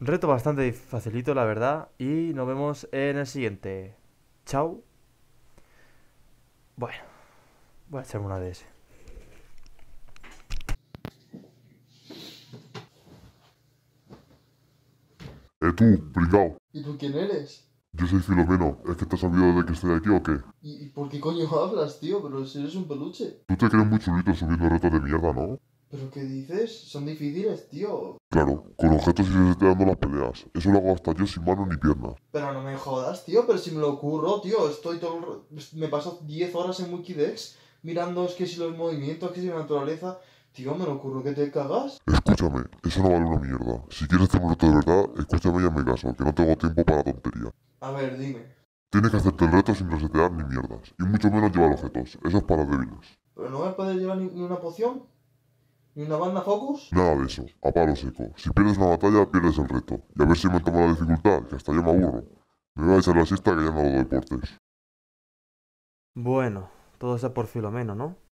Reto bastante facilito, la verdad. Y nos vemos en el siguiente. Chao. Bueno, voy a echarme una de ese. Eh, tú, brigado! ¿Y tú quién eres? Yo soy Filomeno. ¿Es que te has olvidado de que estoy aquí o qué? ¿Y por qué coño hablas, tío? Pero si eres un peluche. Tú te crees muy chulito subiendo retos de mierda, ¿no? ¿Pero qué dices? Son difíciles, tío. Claro, con objetos y reseteando las peleas. Eso lo hago hasta yo sin mano ni pierna. Pero no me jodas, tío. Pero si me lo ocurro, tío. Estoy todo... Me paso 10 horas en Wikidex mirando es que si los movimientos, que si la naturaleza... Tío, me lo ocurro que te cagas. Escúchame, eso no vale una mierda. Si quieres reto este de verdad, escúchame y hazme caso, que no tengo tiempo para tontería. A ver, dime. Tienes que hacerte el reto sin resetear ni mierdas. Y mucho menos llevar objetos. Eso es para débiles. ¿Pero no me a llevar ni una poción? ¿Y una banda focus? Nada de eso, a palo seco. Si pierdes la batalla, pierdes el reto. Y a ver si me tomo la dificultad, que hasta yo me aburro. Me voy a echar la siesta que ya no hago deportes. Bueno, todo sea por menos ¿no?